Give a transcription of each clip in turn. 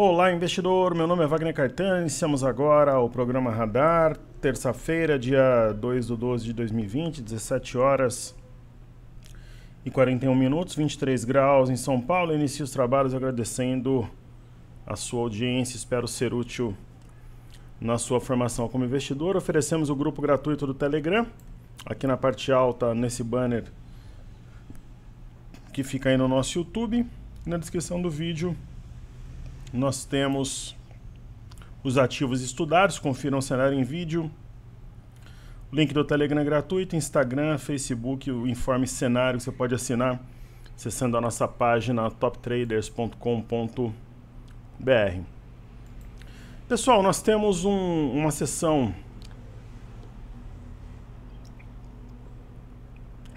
Olá, investidor. Meu nome é Wagner Caetano. Iniciamos agora o programa Radar, terça-feira, dia 2 de 12 de 2020, 17 horas e 41 minutos, 23 graus em São Paulo. Inicio os trabalhos agradecendo a sua audiência. Espero ser útil na sua formação como investidor. Oferecemos o grupo gratuito do Telegram. Aqui na parte alta, nesse banner que fica aí no nosso YouTube. Na descrição do vídeo nós temos os ativos estudados, confiram o cenário em vídeo. Link do Telegram é gratuito, Instagram, Facebook, o informe cenário que você pode assinar acessando a nossa página toptraders.com.br. Pessoal, nós temos um, uma sessão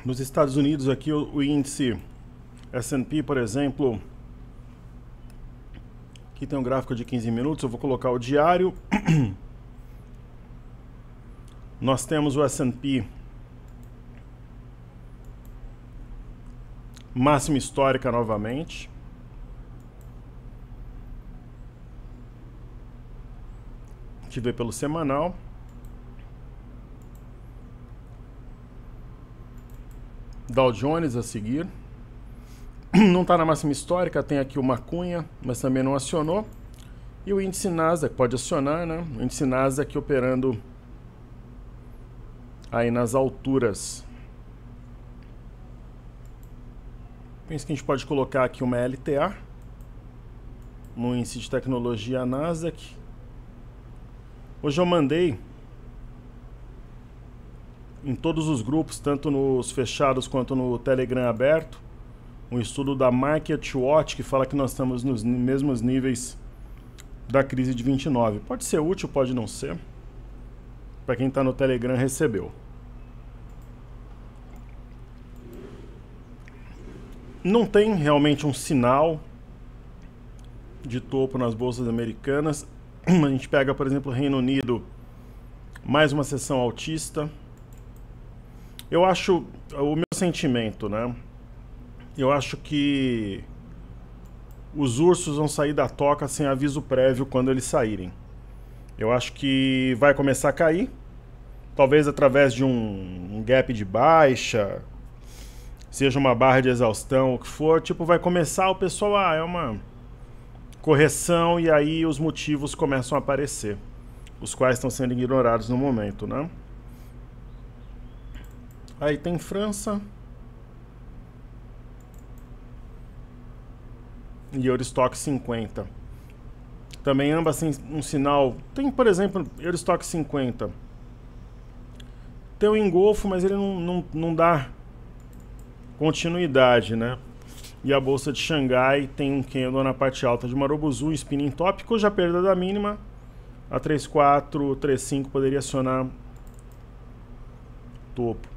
nos Estados Unidos aqui o, o índice S&P, por exemplo, Aqui tem um gráfico de 15 minutos, eu vou colocar o diário. Nós temos o S&P máxima histórica novamente. A gente vê pelo semanal. Dow Jones a seguir. não está na máxima histórica, tem aqui o Macunha, mas também não acionou. E o índice Nasdaq pode acionar, né? O índice Nasdaq operando aí nas alturas. Penso que a gente pode colocar aqui uma LTA no índice de tecnologia Nasdaq. Hoje eu mandei em todos os grupos, tanto nos fechados quanto no Telegram aberto, um estudo da Market Watch que fala que nós estamos nos mesmos níveis da crise de 29. Pode ser útil, pode não ser. Para quem está no Telegram, recebeu. Não tem realmente um sinal de topo nas bolsas americanas. A gente pega, por exemplo, Reino Unido, mais uma sessão altista. Eu acho o meu sentimento, né? eu acho que os ursos vão sair da toca sem aviso prévio quando eles saírem. Eu acho que vai começar a cair, talvez através de um, um gap de baixa, seja uma barra de exaustão, o que for, tipo, vai começar o pessoal, ah, é uma correção e aí os motivos começam a aparecer, os quais estão sendo ignorados no momento, né? Aí tem França, e Eurostock 50. Também ambas têm um sinal. Tem, por exemplo, Eurostock 50. Tem o um engolfo, mas ele não, não, não dá continuidade, né? E a bolsa de Xangai tem um candle na parte alta de Marobuzu, um spinning top, cuja perda da mínima a 34, 35 poderia acionar topo.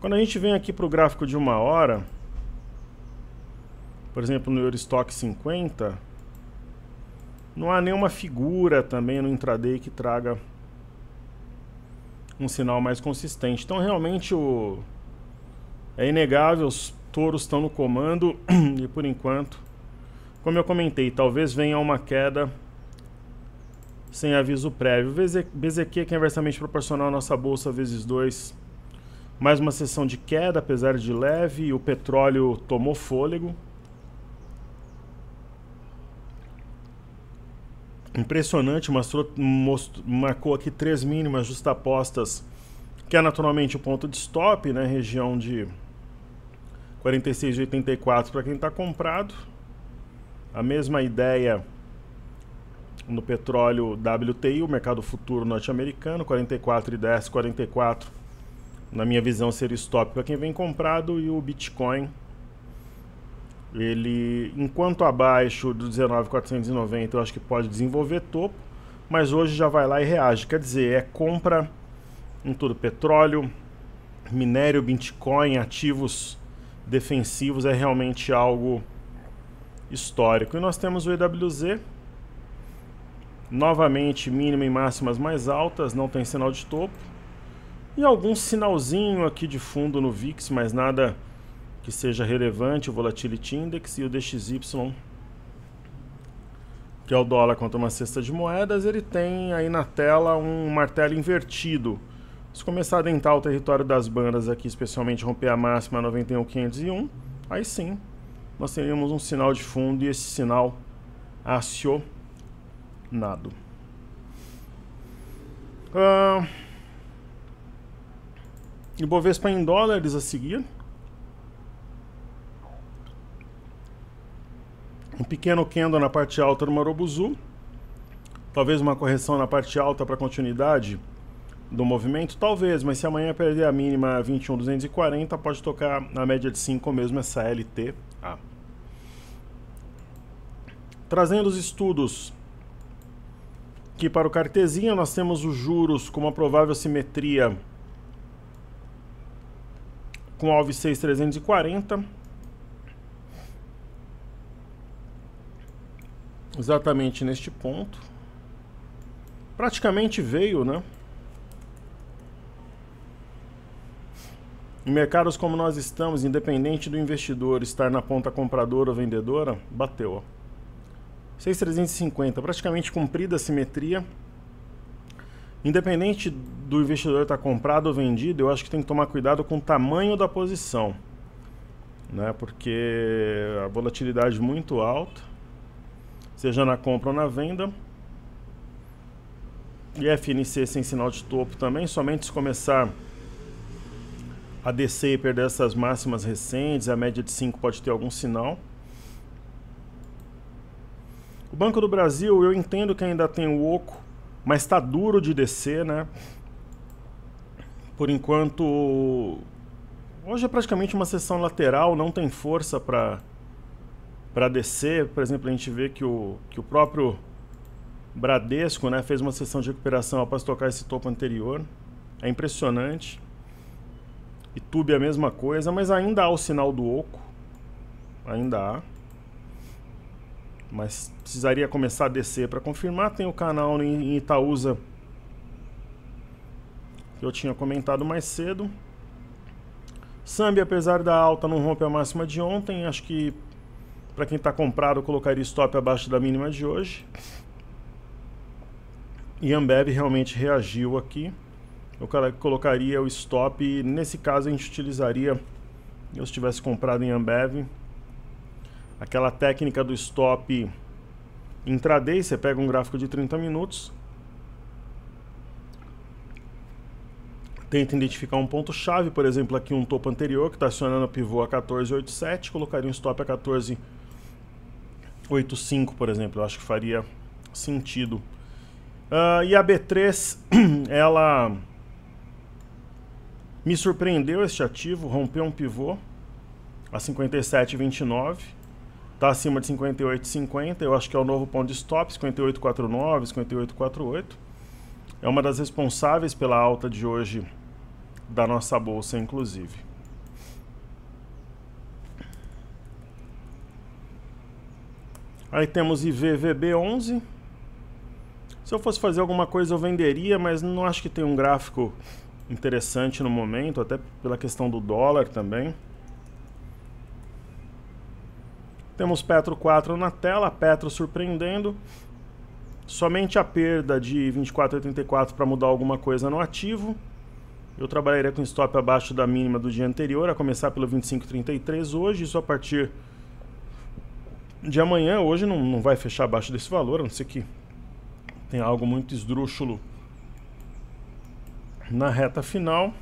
Quando a gente vem aqui para o gráfico de uma hora, por exemplo, no Eurostock 50, não há nenhuma figura também no intraday que traga um sinal mais consistente. Então, realmente, o... é inegável, os touros estão no comando e, por enquanto, como eu comentei, talvez venha uma queda sem aviso prévio. BZQ, que é inversamente proporcional à nossa bolsa, vezes 2, mais uma sessão de queda, apesar de leve, o petróleo tomou fôlego. Impressionante, mostrou, mostrou, marcou aqui três mínimas justapostas, que é naturalmente o ponto de stop, né? Região de 46,84 para quem está comprado. A mesma ideia no petróleo WTI, o mercado futuro norte-americano, 44,10, 44 na minha visão seria stop para quem vem comprado e o Bitcoin ele, enquanto abaixo do 19,490, eu acho que pode desenvolver topo, mas hoje já vai lá e reage. Quer dizer, é compra em tudo: petróleo, minério, Bitcoin, ativos defensivos, é realmente algo histórico. E nós temos o EWZ, novamente mínima e máximas mais altas, não tem sinal de topo. E algum sinalzinho aqui de fundo no VIX, mas nada que seja relevante, o Volatility Index e o DXY, que é o dólar contra uma cesta de moedas, ele tem aí na tela um martelo invertido. Se começar a adentrar o território das bandas aqui, especialmente romper a máxima 91,501, aí sim nós teríamos um sinal de fundo e esse sinal acionado. Uh, ah, Ibovespa em dólares a seguir. pequeno candle na parte alta do Marobuzu, talvez uma correção na parte alta para continuidade do movimento, talvez, mas se amanhã perder a mínima 21,240, pode tocar na média de 5 mesmo essa LTA. Trazendo os estudos que para o cartezinho nós temos os juros com uma provável simetria com alvo 6340 exatamente neste ponto. Praticamente veio, né? Em mercados como nós estamos, independente do investidor estar na ponta compradora ou vendedora, bateu. 6,350, praticamente cumprida a simetria. Independente do investidor estar tá comprado ou vendido, eu acho que tem que tomar cuidado com o tamanho da posição. Né? Porque a volatilidade muito alta seja na compra ou na venda. E FNC sem sinal de topo também, somente se começar a descer e perder essas máximas recentes, a média de 5 pode ter algum sinal. O Banco do Brasil, eu entendo que ainda tem o oco, mas está duro de descer, né? Por enquanto, hoje é praticamente uma sessão lateral, não tem força para para descer, por exemplo, a gente vê que o, que o próprio Bradesco né, fez uma sessão de recuperação após tocar esse topo anterior. É impressionante. E Tube é a mesma coisa, mas ainda há o sinal do oco. Ainda há. Mas precisaria começar a descer para confirmar. Tem o canal em Itaúsa que eu tinha comentado mais cedo. Sambi, apesar da alta, não rompe a máxima de ontem. Acho que para quem está comprado, eu colocaria stop abaixo da mínima de hoje. E Ambev realmente reagiu aqui. Eu colocaria o stop. Nesse caso, a gente utilizaria, se eu tivesse comprado em Ambev, aquela técnica do stop intraday. Você pega um gráfico de 30 minutos, tenta identificar um ponto chave, por exemplo, aqui um topo anterior que está acionando a pivô a 1487, colocaria um stop a 14,87. 8.5, por exemplo, eu acho que faria sentido. Uh, e a B3, ela me surpreendeu este ativo, rompeu um pivô a 57,29, está acima de 58,50, eu acho que é o novo ponto de stop, 58,49, 58,48. É uma das responsáveis pela alta de hoje da nossa bolsa, inclusive. Aí temos IVVB 11. Se eu fosse fazer alguma coisa eu venderia, mas não acho que tem um gráfico interessante no momento, até pela questão do dólar também. Temos Petro 4 na tela, Petro surpreendendo. Somente a perda de 24,84 para mudar alguma coisa no ativo. Eu trabalharia com stop abaixo da mínima do dia anterior, a começar pelo 25,33 hoje, isso a partir de amanhã, hoje não, não vai fechar abaixo desse valor, a não ser que tem algo muito esdrúxulo na reta final.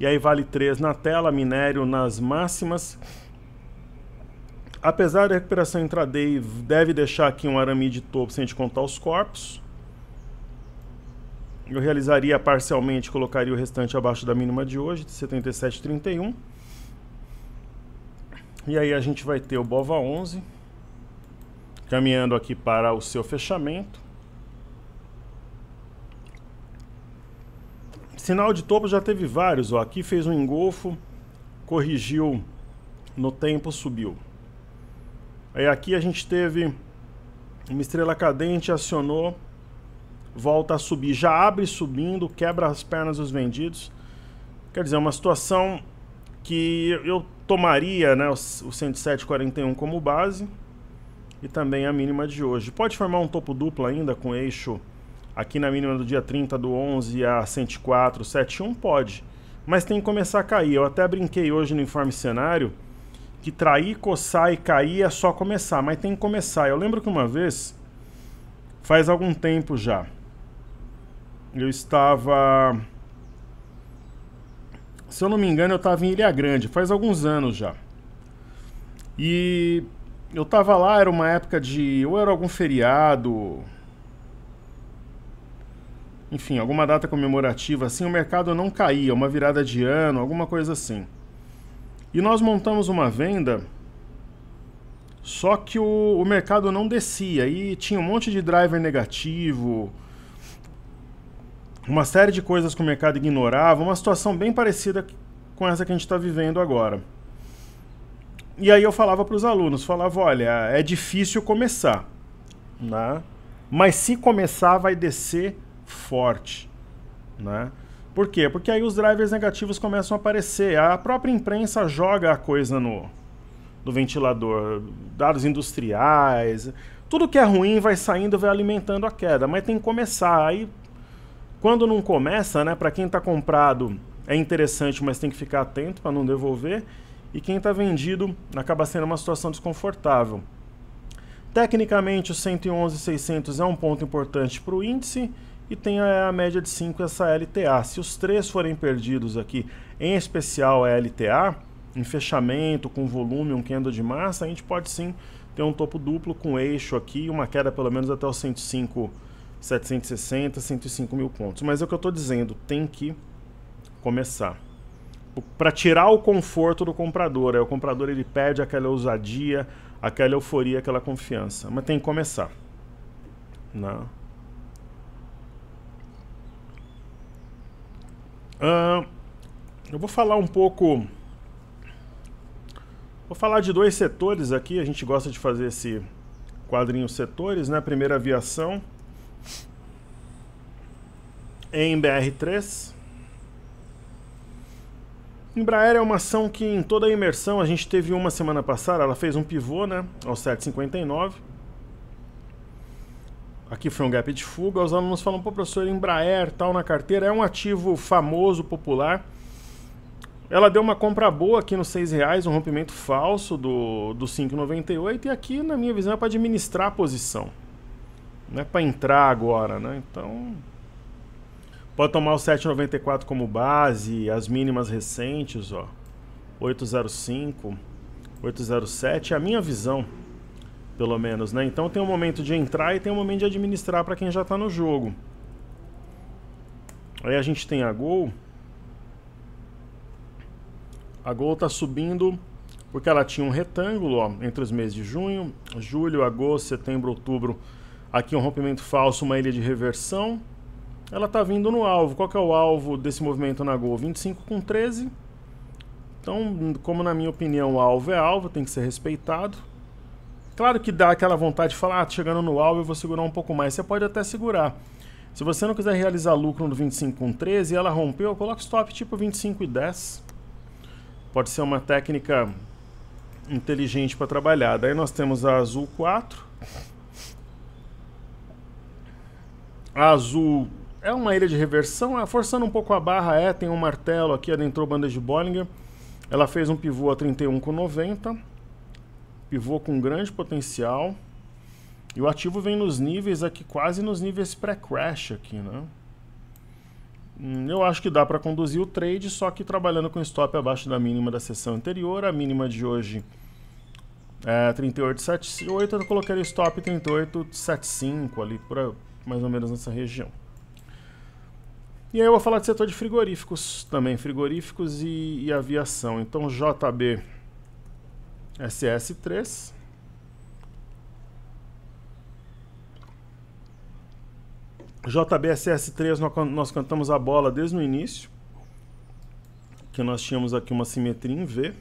E aí vale 3 na tela, minério nas máximas. Apesar da recuperação intraday, deve deixar aqui um arame de topo sem a gente contar os corpos. Eu realizaria parcialmente, colocaria o restante abaixo da mínima de hoje, de 77,31. E aí a gente vai ter o BOVA 11 caminhando aqui para o seu fechamento. Sinal de topo já teve vários, ó. aqui fez um engolfo, corrigiu no tempo, subiu. Aí aqui a gente teve uma estrela cadente, acionou, volta a subir, já abre subindo, quebra as pernas dos vendidos. Quer dizer, é uma situação que eu tomaria né, o 107,41 como base e também a mínima de hoje. Pode formar um topo duplo ainda com eixo aqui na mínima do dia 30 do 11 a 104,71? Pode, mas tem que começar a cair. Eu até brinquei hoje no informe cenário que trair, coçar e cair é só começar, mas tem que começar. Eu lembro que uma vez, faz algum tempo já, eu estava se eu não me engano, eu estava em Ilha Grande, faz alguns anos já. E eu estava lá, era uma época de. ou era algum feriado. Enfim, alguma data comemorativa, assim, o mercado não caía, uma virada de ano, alguma coisa assim. E nós montamos uma venda, só que o, o mercado não descia, e tinha um monte de driver negativo, uma série de coisas que o mercado ignorava, uma situação bem parecida com essa que a gente está vivendo agora. E aí eu falava para os alunos, falava, olha, é difícil começar, né? mas se começar vai descer forte. Né? Por quê? Porque aí os drivers negativos começam a aparecer. A própria imprensa joga a coisa no, no ventilador. Dados industriais, tudo que é ruim vai saindo, vai alimentando a queda, mas tem que começar. Aí quando não começa, né, para quem está comprado é interessante, mas tem que ficar atento para não devolver. E quem está vendido acaba sendo uma situação desconfortável. Tecnicamente, o 111.600 é um ponto importante para o índice e tem a, a, média de 5 essa LTA. Se os três forem perdidos aqui, em especial a LTA, em fechamento, com volume, um candle de massa, a gente pode sim ter um topo duplo com eixo aqui, uma queda pelo menos até os 105 760, 105 mil pontos, Mas é o que eu estou dizendo, tem que começar. Para tirar o conforto do comprador. é o comprador ele perde aquela ousadia, aquela euforia, aquela confiança. Mas tem que começar. Não. Né? Uh, eu vou falar um pouco. Vou falar de dois setores aqui. A gente gosta de fazer esse quadrinho setores, né? Primeiro, aviação em BR3. Embraer é uma ação que em toda a imersão a gente teve uma semana passada, ela fez um pivô, né, aos 7,59. Aqui foi um gap de fuga, os alunos falam, pô professor, Embraer tal na carteira, é um ativo famoso, popular. Ela deu uma compra boa aqui nos R$ reais, um rompimento falso do, do 5,98 e aqui, na minha visão, é para administrar a posição. Não é para entrar agora, né? Então, Pode tomar o 7,94 como base, as mínimas recentes, ó. 805, 807, é a minha visão, pelo menos, né? Então tem um momento de entrar e tem um momento de administrar para quem já está no jogo. Aí a gente tem a Gol. A Gol está subindo porque ela tinha um retângulo, ó, entre os meses de junho, julho, agosto, setembro, outubro. Aqui um rompimento falso, uma ilha de reversão ela está vindo no alvo. Qual que é o alvo desse movimento na Gol? 25 com 13. Então, como na minha opinião, alvo é alvo, tem que ser respeitado. Claro que dá aquela vontade de falar, ah, chegando no alvo eu vou segurar um pouco mais. Você pode até segurar. Se você não quiser realizar lucro no 25 com 13 e ela rompeu, coloque stop tipo 25 e 10. Pode ser uma técnica inteligente para trabalhar. Daí nós temos a azul 4. A azul é uma ilha de reversão, é, forçando um pouco a barra, é, tem um martelo aqui, adentrou banda de Bollinger. Ela fez um pivô a 31 com 90. Pivô com grande potencial. E o ativo vem nos níveis aqui, quase nos níveis pré-crash aqui, né? Hum, eu acho que dá para conduzir o trade, só que trabalhando com stop abaixo da mínima da sessão anterior. A mínima de hoje é 38,78. Eu colocaria stop 38,75 ali, por, mais ou menos nessa região. E aí eu vou falar do setor de frigoríficos também, frigoríficos e, e aviação. Então JB SS3. JBSS3 nós, nós cantamos a bola desde o início, que nós tínhamos aqui uma simetria em V.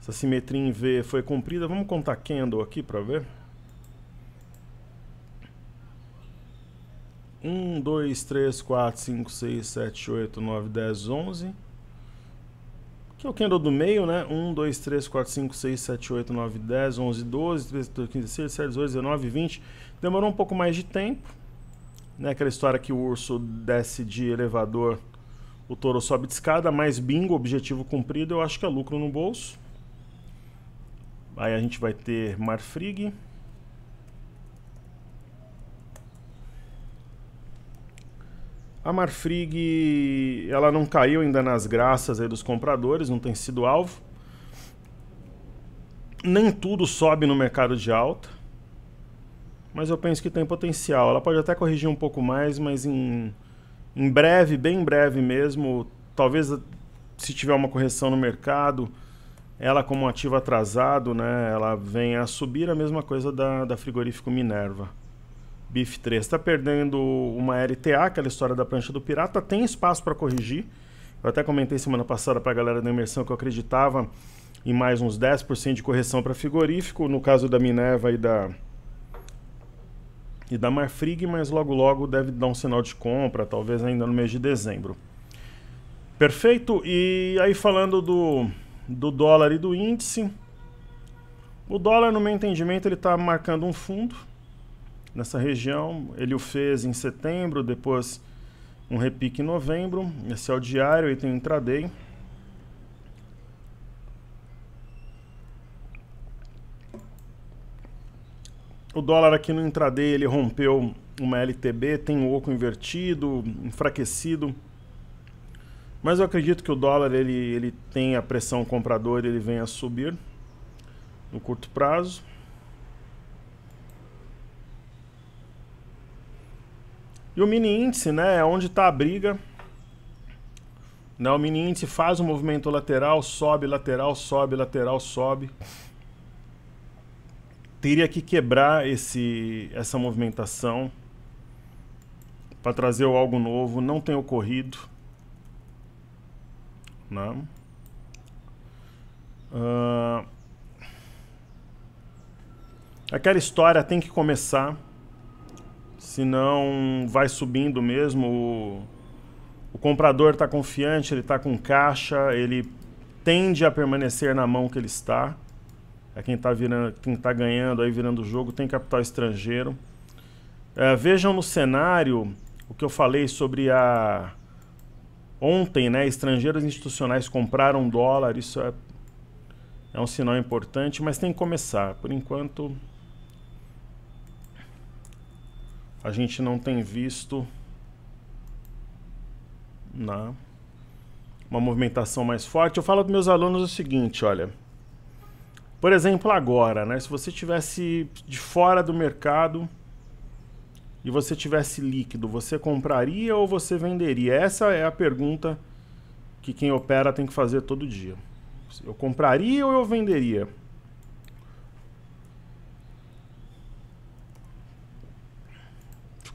Essa simetria em V foi cumprida. Vamos contar candle aqui para ver. 1, 2, 3, 4, 5, 6, 7, 8, 9, 10, 11. Que é o candle do meio, né? 1, 2, 3, 4, 5, 6, 7, 8, 9, 10, 11, 12, 13, 14, 15, 16, 17, 18, 19, 20. Demorou um pouco mais de tempo. Né? Aquela história que o urso desce de elevador, o touro sobe de escada, mas bingo, objetivo cumprido, eu acho que é lucro no bolso. Aí a gente vai ter Marfrig. A Marfrig, ela não caiu ainda nas graças dos compradores, não tem sido alvo. Nem tudo sobe no mercado de alta, mas eu penso que tem potencial. Ela pode até corrigir um pouco mais, mas em, em breve, bem breve mesmo, talvez se tiver uma correção no mercado, ela como ativo atrasado, né, ela venha a subir a mesma coisa da, da frigorífico Minerva. BIF 3 está perdendo uma LTA, aquela história da prancha do pirata, tem espaço para corrigir. Eu até comentei semana passada para a galera da imersão que eu acreditava em mais uns 10% de correção para frigorífico, no caso da Minerva e da e da Marfrig, mas logo logo deve dar um sinal de compra, talvez ainda no mês de dezembro. Perfeito? E aí falando do, do dólar e do índice, o dólar, no meu entendimento, ele está marcando um fundo nessa região. Ele o fez em setembro, depois um repique em novembro. Esse é o diário aí tem intraday. O dólar aqui no intraday ele rompeu uma LTB, tem um oco invertido, enfraquecido. Mas eu acredito que o dólar ele, ele tem a pressão compradora, ele vem a subir no curto prazo. E o mini índice, né, é onde está a briga. Né, o mini índice faz o um movimento lateral, sobe, lateral, sobe, lateral, sobe. Teria que quebrar esse, essa movimentação para trazer algo novo. Não tem ocorrido. Né? Uh, aquela história tem que começar se não vai subindo mesmo. O, o comprador está confiante, ele está com caixa, ele tende a permanecer na mão que ele está. É quem está quem está ganhando aí virando o jogo tem capital estrangeiro. É, vejam no cenário o que eu falei sobre a ontem, né? Estrangeiros institucionais compraram dólar, isso é, é um sinal importante, mas tem que começar. Por enquanto a gente não tem visto na uma movimentação mais forte. Eu falo para meus alunos o seguinte, olha, por exemplo agora, né? Se você tivesse de fora do mercado e você tivesse líquido, você compraria ou você venderia? Essa é a pergunta que quem opera tem que fazer todo dia. Eu compraria ou eu venderia?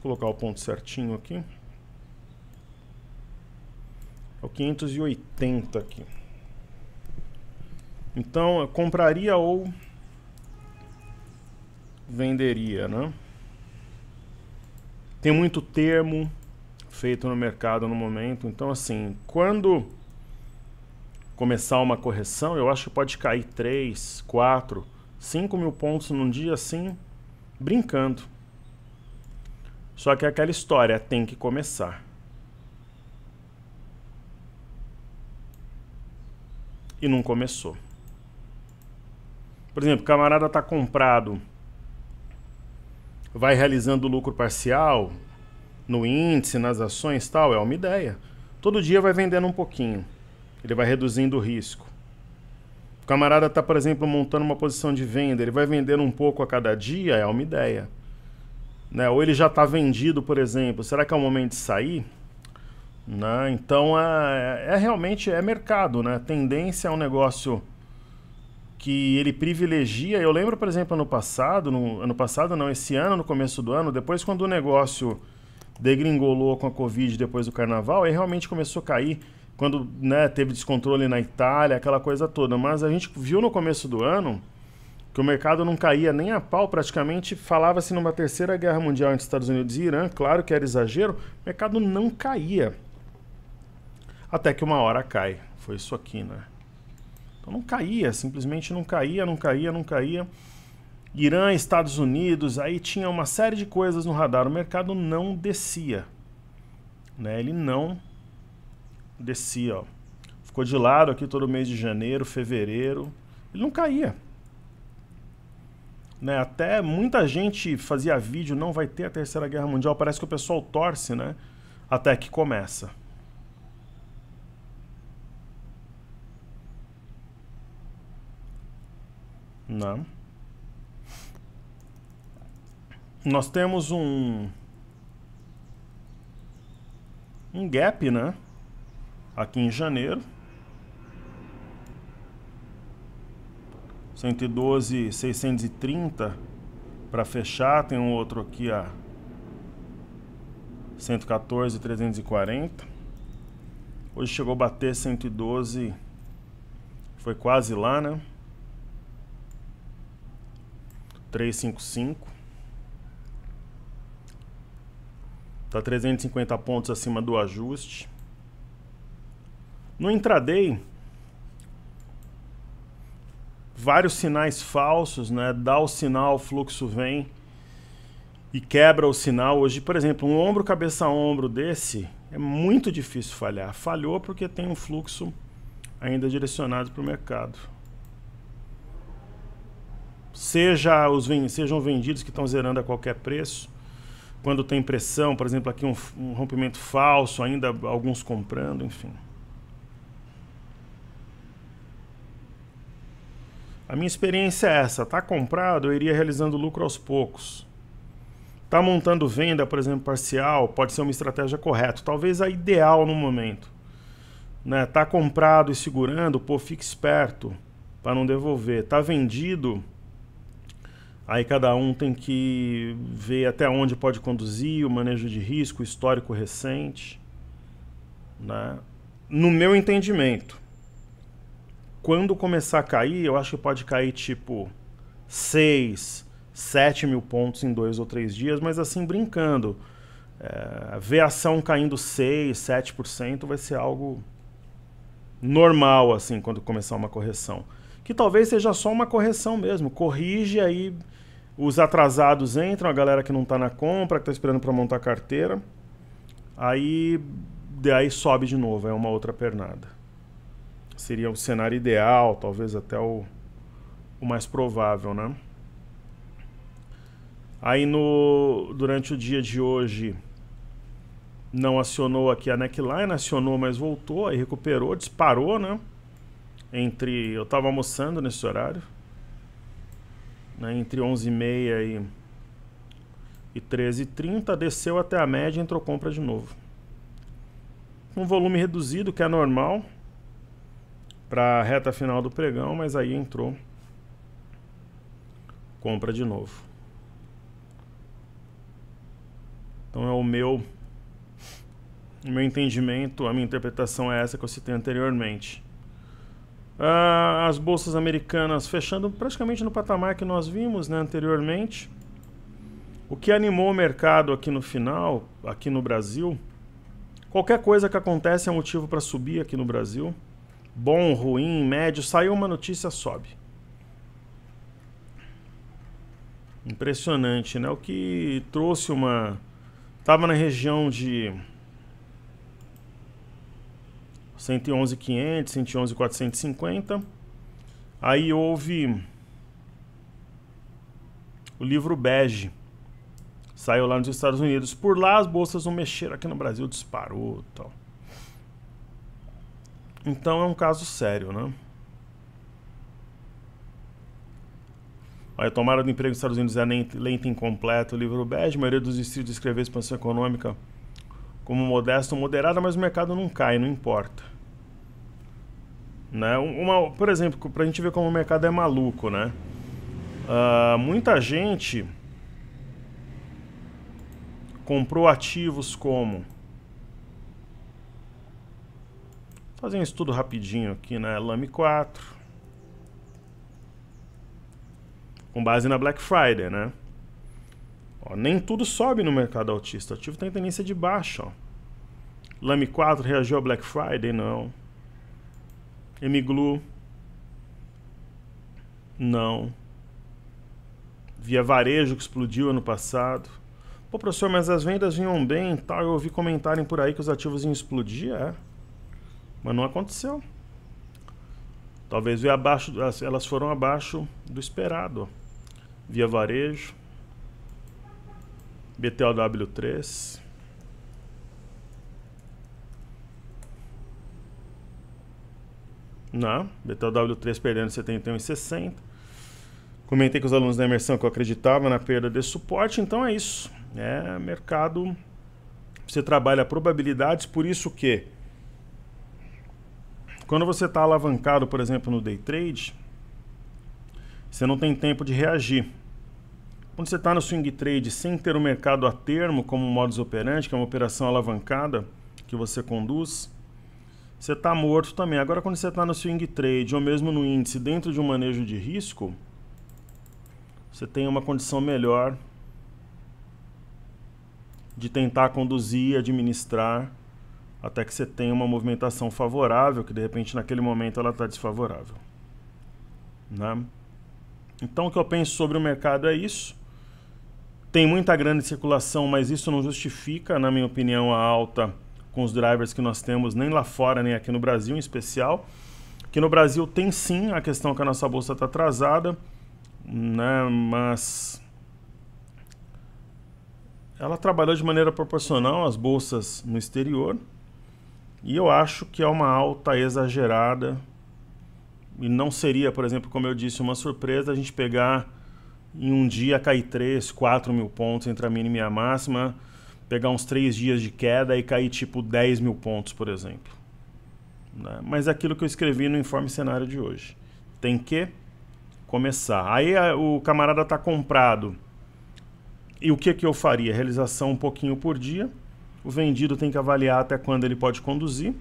eu colocar o ponto certinho aqui. É o 580 aqui. Então, eu compraria ou venderia, né? Tem muito termo feito no mercado no momento. Então, assim, quando começar uma correção, eu acho que pode cair 3, 4, 5 mil pontos num dia assim, brincando. Só que aquela história tem que começar. E não começou. Por exemplo, o camarada está comprado, vai realizando lucro parcial no índice, nas ações tal, é uma ideia. Todo dia vai vendendo um pouquinho. Ele vai reduzindo o risco. O camarada está, por exemplo, montando uma posição de venda, ele vai vendendo um pouco a cada dia, é uma ideia. Né? Ou ele já está vendido, por exemplo. Será que é o momento de sair? Né? Então é, é, é, realmente é mercado, né? Tendência é um negócio que ele privilegia. Eu lembro, por exemplo, ano passado, no, ano passado não, esse ano, no começo do ano, depois quando o negócio degringolou com a Covid depois do carnaval, e realmente começou a cair quando né, teve descontrole na Itália, aquela coisa toda. Mas a gente viu no começo do ano que o mercado não caía nem a pau praticamente, falava-se numa terceira guerra mundial entre Estados Unidos e Irã, claro que era exagero, o mercado não caía. Até que uma hora cai. Foi isso aqui, né? Então não caía, simplesmente não caía, não caía, não caía. Irã, Estados Unidos, aí tinha uma série de coisas no radar. O mercado não descia. Né? Ele não descia. Ó. Ficou de lado aqui todo mês de janeiro, fevereiro. Ele não caía. Né? Até muita gente fazia vídeo, não vai ter a Terceira Guerra Mundial. Parece que o pessoal torce, né? Até que começa. Não. Né? Nós temos um... Um gap, né? Aqui em janeiro. 112, 630 para fechar. Tem um outro aqui a 114, 340. Hoje chegou a bater 112, foi quase lá, né? 355. Tá 350 pontos acima do ajuste. No intraday, vários sinais falsos, né? Dá o sinal, o fluxo vem e quebra o sinal. Hoje, por exemplo, um ombro cabeça ombro desse é muito difícil falhar. Falhou porque tem um fluxo ainda direcionado para o mercado. Seja os sejam vendidos que estão zerando a qualquer preço, quando tem pressão, por exemplo, aqui um, um rompimento falso, ainda alguns comprando, enfim. A minha experiência é essa: tá comprado, eu iria realizando lucro aos poucos. Tá montando venda, por exemplo, parcial, pode ser uma estratégia correta, talvez a ideal no momento. Né? Tá comprado e segurando, pô, fique esperto para não devolver. Tá vendido, aí cada um tem que ver até onde pode conduzir, o manejo de risco, o histórico recente, né? No meu entendimento, quando começar a cair, eu acho que pode cair tipo 6, 7 mil pontos em dois ou três dias, mas assim, brincando. É, ver a ação caindo 6, 7% vai ser algo normal, assim, quando começar uma correção. Que talvez seja só uma correção mesmo. Corrige aí, os atrasados entram, a galera que não está na compra, que está esperando para montar carteira. Aí, daí sobe de novo, é uma outra pernada seria o cenário ideal, talvez até o, o mais provável, né? Aí no durante o dia de hoje não acionou aqui a neckline, acionou, mas voltou, aí recuperou, disparou, né? Entre eu estava almoçando nesse horário, né? entre 11h30 e, e 13h30, desceu até a média e entrou compra de novo. Um volume reduzido, que é normal, para a reta final do pregão, mas aí entrou compra de novo. Então é o meu o meu entendimento, a minha interpretação é essa que eu citei anteriormente. Ah, as bolsas americanas fechando praticamente no patamar que nós vimos né, anteriormente. O que animou o mercado aqui no final, aqui no Brasil, qualquer coisa que acontece é motivo para subir aqui no Brasil bom, ruim, médio, saiu uma notícia, sobe. Impressionante, né? O que trouxe uma. Tava na região de 111,500, 111,450. Aí houve o livro bege. Saiu lá nos Estados Unidos. Por lá as bolsas não mexeram. Aqui no Brasil disparou tal. Então é um caso sério, né? Olha, tomada do emprego nos Estados Unidos é lenta e incompleta. O livro bege, a maioria dos estudos descreveu a expansão econômica como modesta ou moderada, mas o mercado não cai, não importa. Né? Uma, por exemplo, para a gente ver como o mercado é maluco, né? Uh, muita gente comprou ativos como Fazer um estudo rapidinho aqui na né? Lame 4. Com base na Black Friday, né? Ó, nem tudo sobe no mercado autista. O ativo tem tendência de baixa, ó. Lame 4 reagiu a Black Friday? Não. Emiglu? Não. Via Varejo que explodiu ano passado. Pô, professor, mas as vendas vinham bem e tal. Eu ouvi comentarem por aí que os ativos iam explodir, é? Mas não aconteceu. Talvez veio abaixo, elas foram abaixo do esperado. Via varejo. BTLW3. Não, BTLW3 perdendo 71,60. Comentei com os alunos da imersão que eu acreditava na perda de suporte, então é isso. É mercado. Você trabalha probabilidades, por isso que quando você está alavancado, por exemplo, no day trade, você não tem tempo de reagir. Quando você está no swing trade sem ter o mercado a termo como um modus operandi, que é uma operação alavancada que você conduz, você está morto também. Agora, quando você está no swing trade ou mesmo no índice dentro de um manejo de risco, você tem uma condição melhor de tentar conduzir, administrar até que você tenha uma movimentação favorável, que de repente naquele momento ela está desfavorável. Né? Então o que eu penso sobre o mercado é isso. Tem muita grande circulação, mas isso não justifica, na minha opinião, a alta com os drivers que nós temos, nem lá fora, nem aqui no Brasil em especial. Que no Brasil tem sim a questão que a nossa bolsa está atrasada, né? mas ela trabalhou de maneira proporcional às bolsas no exterior, e eu acho que é uma alta exagerada. E não seria, por exemplo, como eu disse, uma surpresa a gente pegar em um dia cair 3, 4 mil pontos entre a mínima e a máxima, pegar uns 3 dias de queda e cair tipo 10 mil pontos, por exemplo. Né? Mas é aquilo que eu escrevi no informe cenário de hoje. Tem que começar. Aí o camarada está comprado. E o que, que eu faria? Realização um pouquinho por dia o vendido tem que avaliar até quando ele pode conduzir.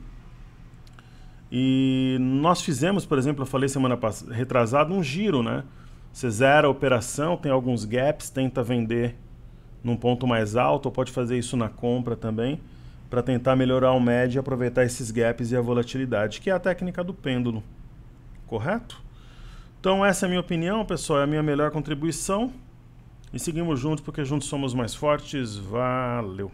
E nós fizemos, por exemplo, eu falei semana passada, retrasado, um giro, né? Você zera a operação, tem alguns gaps, tenta vender num ponto mais alto, ou pode fazer isso na compra também, para tentar melhorar o médio e aproveitar esses gaps e a volatilidade, que é a técnica do pêndulo, correto? Então essa é a minha opinião, pessoal, é a minha melhor contribuição. E seguimos juntos porque juntos somos mais fortes. Valeu!